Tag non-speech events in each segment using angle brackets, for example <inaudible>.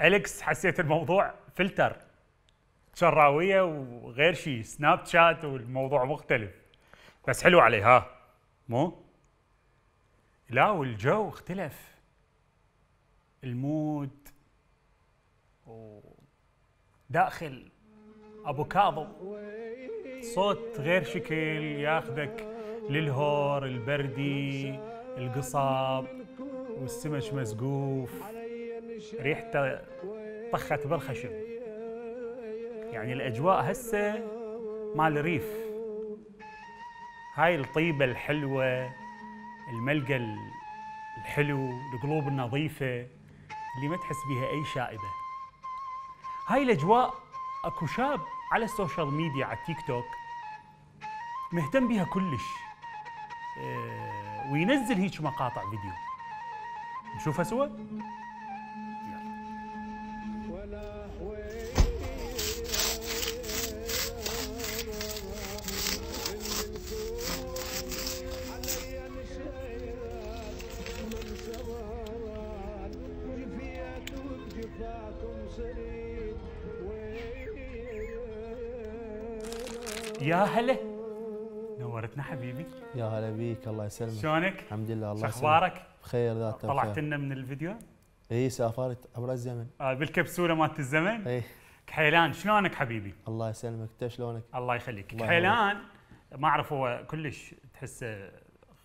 اليكس حسيت الموضوع فلتر شراويه وغير شيء سناب شات والموضوع مختلف بس حلو عليه ها مو لا والجو اختلف المود داخل ابو كاظم صوت غير شكل ياخذك للهور البردي القصاب والسمك مسقوف ريحته طخت بالخشب يعني الاجواء هسه مال ريف هاي الطيبه الحلوه الملقى الحلو القلوب النظيفه اللي ما تحس بها اي شائبه هاي الاجواء اكو شاب على السوشيال ميديا على التيك توك مهتم بها كلش آه، وينزل هيك مقاطع فيديو نشوفها سوا يا هلا نورتنا حبيبي يا هلا بيك الله يسلمك شلونك؟ الحمد لله الله يسلمك اخبارك؟ بخير ذات طلعت لنا من الفيديو؟ اي سافرت عبر الزمن آه بالكبسوله مالت الزمن؟ اي كحيلان شلونك حبيبي؟ الله يسلمك انت شلونك؟ الله يخليك الله كحيلان ما اعرف هو كلش تحسه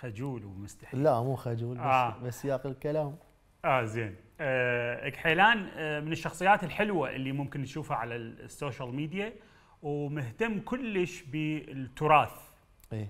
خجول ومستحيل لا مو خجول بس, آه. بس سياق الكلام اه زين آه كحيلان آه، من الشخصيات الحلوه اللي ممكن نشوفها على السوشيال ميديا ومهتم كلش بالتراث ايه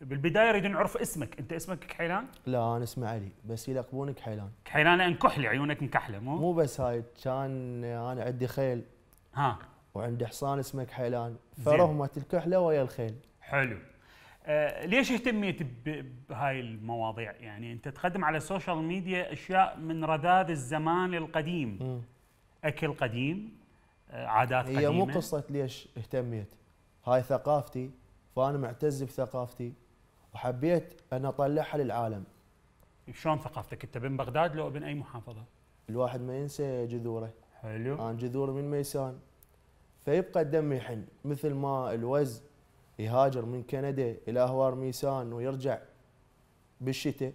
بالبدايه نريد نعرف اسمك انت اسمك كحيلان لا انا اسمي علي بس يلقبونك كحيلان كحيلان لان كحلي عيونك مكحله مو مو بس هاي كان انا عندي خيل ها وعندي حصان اسمه كحيلان فرهمت الكحله ويا الخيل حلو آه، ليش اهتميت بهاي المواضيع يعني انت تقدم على السوشيال ميديا اشياء من رذاذ الزمان القديم م. اكل قديم آه، عادات هي قديمه هي مو قصه ليش اهتميت هاي ثقافتي فانا معتز بثقافتي وحبيت ان اطلعها للعالم شلون ثقافتك انت بن بغداد لو ابن اي محافظه الواحد ما ينسى جذوره حلو انا جذوري من ميسان فيبقى الدم يحن مثل ما الوز يهاجر من كندا الى هوار ميسان ويرجع بالشتاء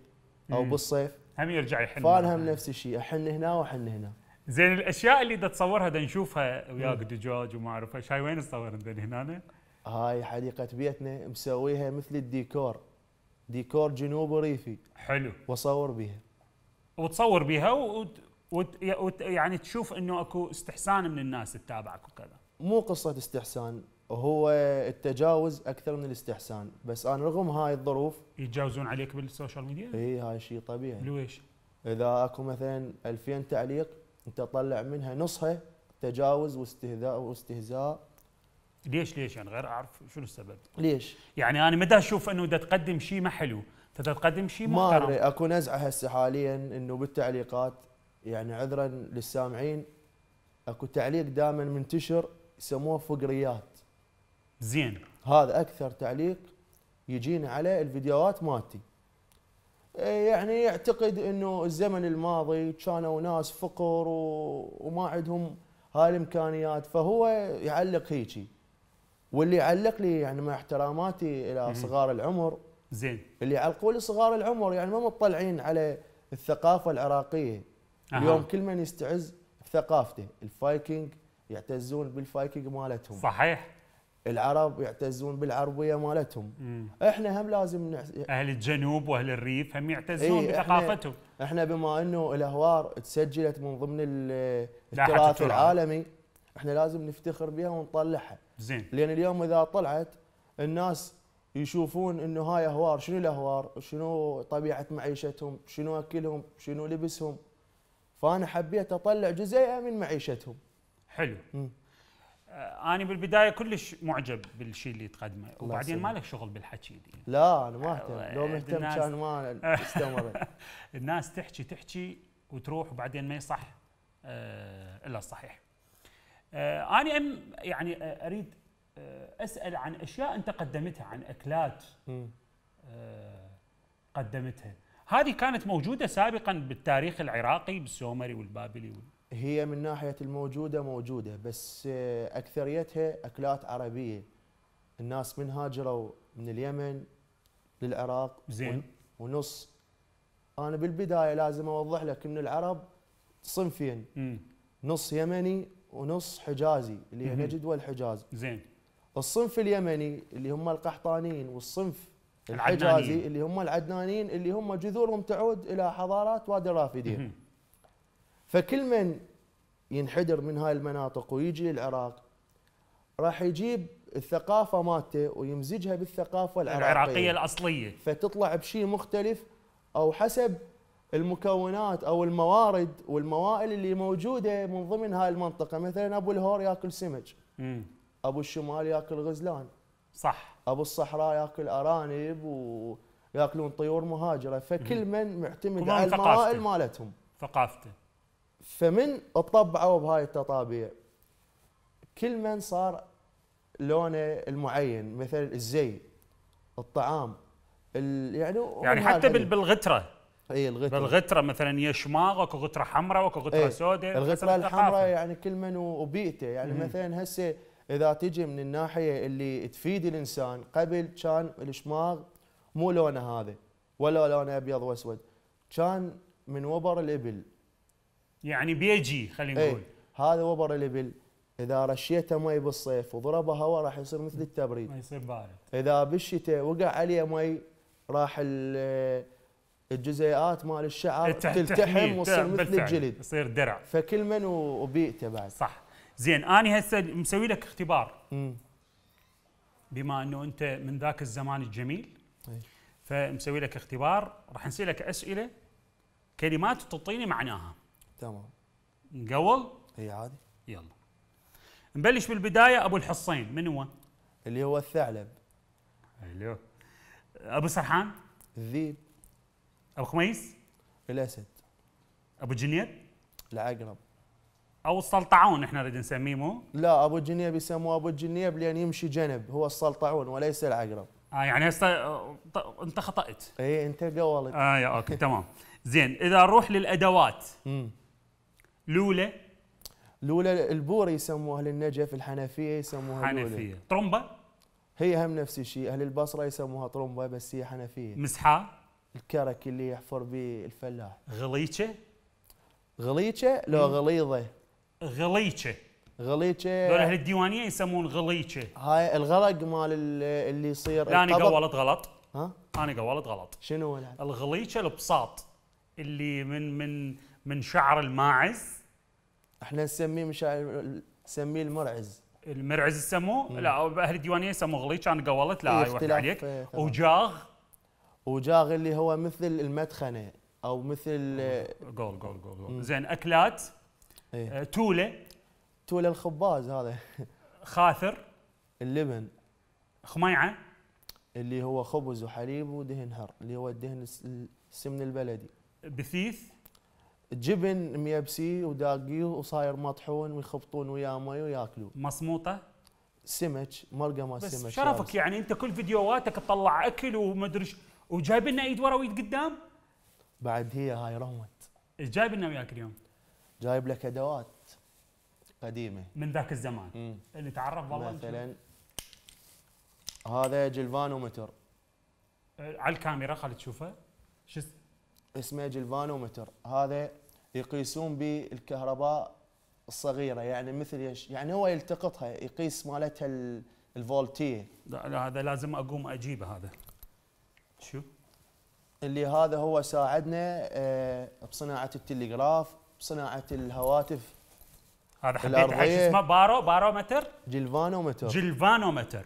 او مم. بالصيف هم يرجع يحن فالهم نفس الشيء احن هنا واحن هنا زين الاشياء اللي دا تصورها دا نشوفها وياك دجاج وما اعرف ايش هاي وين تصور انت هنا؟ هاي حديقه بيتنا مسويها مثل الديكور ديكور جنوبي ريفي حلو واصور بها وتصور بها وت... وت... وت... يعني تشوف انه اكو استحسان من الناس تتابعك وكذا مو قصه استحسان هو التجاوز اكثر من الاستحسان بس انا رغم هاي الظروف يتجاوزون عليك بالسوشيال ميديا اي هاي شيء طبيعي ليش اذا اكو مثلا 2000 تعليق انت طلع منها نصها تجاوز واستهزاء واستهزاء ليش ليش يعني غير اعرف شنو السبب ليش يعني انا متى اشوف انه دا تقدم شيء ما حلو انت تقدم شيء ما ادري اكو نزعه هسه حاليا انه بالتعليقات يعني عذرا للسامعين اكو تعليق دائما منتشر يسموه فقريات زين هذا اكثر تعليق يجينا على الفيديوهات مالتي إيه، يعني يعتقد انه الزمن الماضي كانوا ناس فقر وما عندهم هاي الامكانيات فهو يعلق هيجي واللي يعلق لي يعني مع احتراماتي الى صغار العمر زين اللي يعلقوا لي صغار العمر يعني ما مطلعين على الثقافه العراقيه أه. اليوم كل من يستعز بثقافته الفايكنج يعتزون بالفايكنج مالتهم صحيح العرب يعتزون بالعربيه مالتهم مم. احنا هم لازم نح... اهل الجنوب واهل الريف هم يعتزون ايه بثقافتهم احنا, احنا بما انه الاهوار تسجلت من ضمن التراث العالمي احنا لازم نفتخر بها ونطلعها زين لان اليوم اذا طلعت الناس يشوفون انه هاي اهوار شنو الاهوار شنو طبيعه معيشتهم شنو اكلهم شنو لبسهم فانا حبيت اطلع جزئيه من معيشتهم حلو مم. آه، انا بالبدايه كلش معجب بالشيء اللي تقدمه وبعدين ما لك شغل بالحكي دي. لا انا ما اهتم آه، لو مهتم كان ما استمرت <laughs> الناس تحكي تحكي وتروح وبعدين ما يصح آه، الا الصحيح انا أم يعني اريد اسال عن اشياء انت قدمتها عن اكلات قدمتها هذه كانت موجوده سابقا بالتاريخ العراقي بالسومري والبابلي وال... هي من ناحيه الموجوده موجوده بس اكثريتها اكلات عربيه الناس من هاجروا من اليمن للعراق زين ونص انا بالبدايه لازم اوضح لك ان العرب صنفين نص يمني ونص حجازي اللي هي نجد والحجاز زين الصنف اليمني اللي هم القحطانيين والصنف الحجازي اللي هم العدنانيين اللي هم جذورهم تعود الى حضارات وادي الرافدين فكل من ينحدر من هاي المناطق ويجي للعراق راح يجيب الثقافه مالته ويمزجها بالثقافه العراقيه العراقيه الاصليه فتطلع بشيء مختلف او حسب المكونات او الموارد والموائل اللي موجوده من ضمن هاي المنطقه مثلا ابو الهور ياكل سمج مم. ابو الشمال ياكل غزلان صح ابو الصحراء ياكل ارانب وياكلون طيور مهاجره فكل من معتمد على الموائل مالتهم ثقافته فمن طبعوا بهاي التطابيع كل من صار لونه المعين مثل الزي الطعام يعني يعني حتى بالغتره اي الغتره بالغتره مثلا يا شماغ اكو غتره حمراء واكو غتره ايه سوداء الغتره الحمراء يعني كل من وبيئته يعني مثلا هسه اذا تجي من الناحيه اللي تفيد الانسان قبل كان الشماغ مو لونه هذا ولا لونه ابيض واسود كان من وبر الابل يعني بيجي خلينا إيه، نقول ايه هذا وبر ليفل اذا رشيته مي بالصيف وضربه هواء راح يصير مثل التبريد ما يصير بارد اذا بالشتاء وقع عليه مي راح الجزيئات مال الشعر تلتحم وتصير مثل الجلد يصير درع فكل من وبيئته بعد صح زين انا هسه مسوي لك اختبار م. بما انه انت من ذاك الزمان الجميل ايه. فمسوي لك اختبار راح نسالك اسئله كلمات تعطيني معناها تمام نقول؟ اي عادي يلا نبلش بالبدايه ابو الحصين من هو؟ اللي هو الثعلب الو ابو سرحان؟ الذيب ابو خميس؟ الاسد ابو جنيد؟ العقرب او السلطعون احنا نريد نسميه مو؟ لا ابو جنيب يسموه ابو جنيب لان يمشي جنب هو السلطعون وليس العقرب اه يعني هسه آه، انت خطأت اي انت قولت اه يا اوكي تمام زين اذا نروح للادوات لولا لولا البوري يسموها للنجف الحنفيه يسموها حنفيه طرمبه هي هم نفس الشيء اهل البصره يسموها طرمبه بس هي حنفيه مسحاه الكرك اللي يحفر به الفلاح غليشه غليشه لو غليظه غليشه غليشه دول اهل الديوانيه يسمون غليشه هاي الغلق مال اللي يصير لا انا قولت غلط ها انا قولت غلط شنو الغليشه البساط اللي من من من شعر الماعز احنا نسميه مش نسميه المرعز المرعز سموه لا اهل الديوانيه سموه غلي كان قولت لا هاي أيوة، عليك آه، وجاغ وجاغ اللي هو مثل المدخنه او مثل آه، قول قول قول, زين اكلات ايه. آه، توله توله الخباز هذا <laughs> خاثر اللبن خميعه اللي هو خبز وحليب ودهن هر اللي هو الدهن السمن البلدي بثيث جبن ميبسي وداقيه وصاير مطحون ويخبطون وياه مي وياكلوه مصموطه سمك مرقه ما بس سمك شرفك يعني انت كل فيديوهاتك تطلع اكل ومدري وجايب لنا ايد ورا وايد قدام بعد هي هاي رمت جايب لنا وياك اليوم جايب لك ادوات قديمه من ذاك الزمان مم. اللي تعرف والله مثلا هذا جلفانومتر على الكاميرا خلي تشوفه شو اسمه جلفانومتر هذا يقيسون به الكهرباء الصغيره يعني مثل يش يعني هو يلتقطها يقيس مالتها الفولتيه لا, لا هذا لازم اقوم اجيبه هذا شو اللي هذا هو ساعدنا آه، بصناعه التلغراف بصناعه الهواتف هذا حبيت ايش اسمه بارو بارومتر جلفانومتر جلفانومتر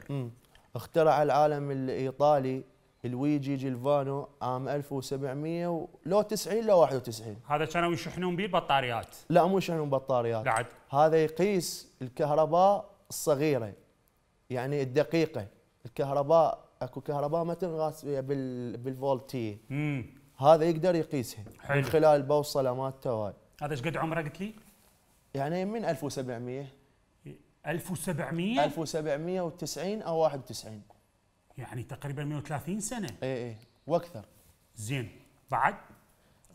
اخترع العالم الايطالي لويجي جيلفانو عام 1700 ولو 90 لو 91 هذا كانوا يشحنون به بطاريات لا مو يشحنون بطاريات بعد هذا يقيس الكهرباء الصغيره يعني الدقيقه الكهرباء اكو كهرباء ما تنغاس بالفولتي امم هذا يقدر يقيسها حلو. من خلال البوصله مالته هاي هذا ايش قد عمره قلت لي؟ يعني من 1700 1700 1790 او 91 يعني تقريبا 130 سنه اي اي واكثر زين بعد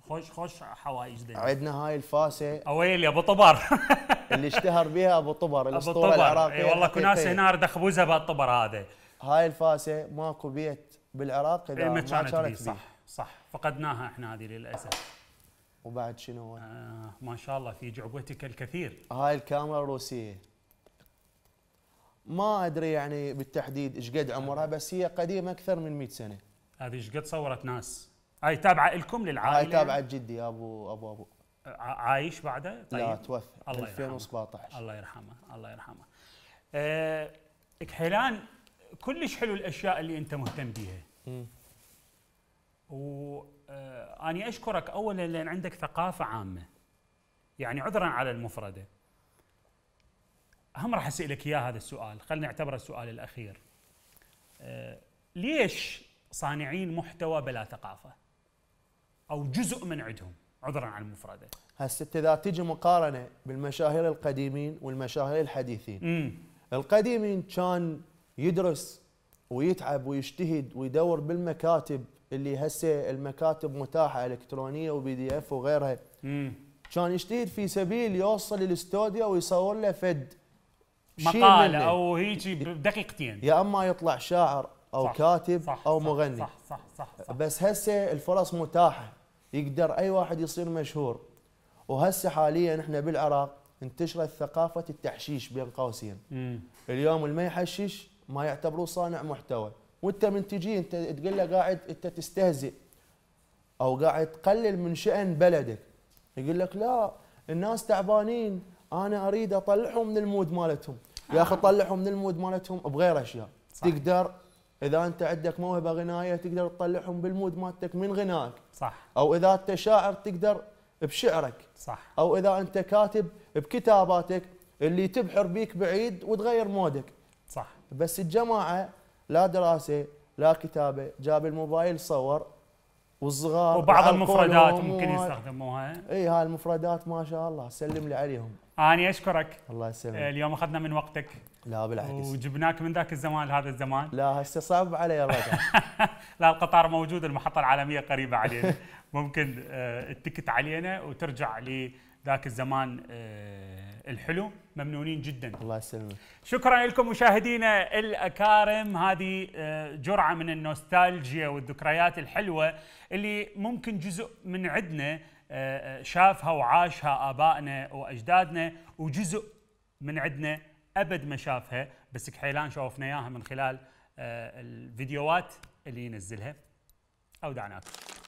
خوش خوش حوايج دي عندنا هاي الفاسه اويلي ابو طبر <laughs> اللي اشتهر بها ابو طبر الاسطوره ابو طبر العراقيه اي والله كناس هنا دخبوزها بالطبر هذا هاي الفاسه ماكو بيت بالعراق اذا إيه، ما كانت بيه صح صح فقدناها احنا هذه للاسف وبعد شنو؟ آه ما شاء الله في جعبتك الكثير هاي الكاميرا الروسيه ما ادري يعني بالتحديد ايش قد عمرها بس هي قديمه اكثر من 100 سنه هذه ايش قد صورت ناس هاي تابعه لكم للعائله هاي تابعه جدي ابو ابو ابو عايش بعده طيب لا توفى 2017 الله يرحمه الله يرحمه أه كحيلان كلش حلو الاشياء اللي انت مهتم بيها واني آه، اشكرك اولا لان عندك ثقافه عامه يعني عذرا على المفرده هم راح اسالك اياه هذا السؤال خلينا نعتبره السؤال الاخير آه، ليش صانعين محتوى بلا ثقافه او جزء من عندهم عذرا عن المفرده هسه اذا تجي مقارنه بالمشاهير القديمين والمشاهير الحديثين مم. القديمين كان يدرس ويتعب ويجتهد ويدور بالمكاتب اللي هسه المكاتب متاحه الكترونيه وبي دي اف وغيرها مم. كان يجتهد في سبيل يوصل الاستوديو ويصور له فد مقاله او هيجي بدقيقتين يا اما يطلع شاعر او صح كاتب صح او صح مغني صح صح صح, صح بس هسه الفرص متاحه يقدر اي واحد يصير مشهور وهسه حاليا احنا بالعراق انتشرت ثقافه التحشيش بين قوسين اليوم اللي ما يحشش ما يعتبروه صانع محتوى وانت من تجي انت تقول له قاعد انت تستهزئ او قاعد تقلل من شان بلدك يقول لك لا الناس تعبانين انا اريد اطلعهم من المود مالتهم يا اخي طلعهم من المود مالتهم بغير اشياء صح. تقدر اذا انت عندك موهبه غنائيه تقدر تطلعهم بالمود مالتك من غنائك صح او اذا انت شاعر تقدر بشعرك صح او اذا انت كاتب بكتاباتك اللي تبحر بيك بعيد وتغير مودك صح بس الجماعه لا دراسه لا كتابه جاب الموبايل صور والصغار وبعض المفردات ممكن يستخدموها اي هاي المفردات ما شاء الله سلم لي عليهم اني اشكرك الله يسلمك آه، اليوم اخذنا من وقتك لا بالعكس وجبناك من ذاك الزمان لهذا الزمان لا هسه صعب علي الرجع <laughs> لا القطار موجود المحطه العالميه قريبه علينا <laughs> ممكن آه، التكت علينا وترجع لي ذاك الزمان آه، الحلو ممنونين جدا الله يسلمك شكرا لكم مشاهدينا الاكارم هذه آه، جرعه من النوستالجيا والذكريات الحلوه اللي ممكن جزء من عندنا آه، شافها وعاشها ابائنا واجدادنا وجزء من عندنا ابد ما شافها بس كحيلان شوفنا اياها من خلال الفيديوهات اللي ينزلها اودعناكم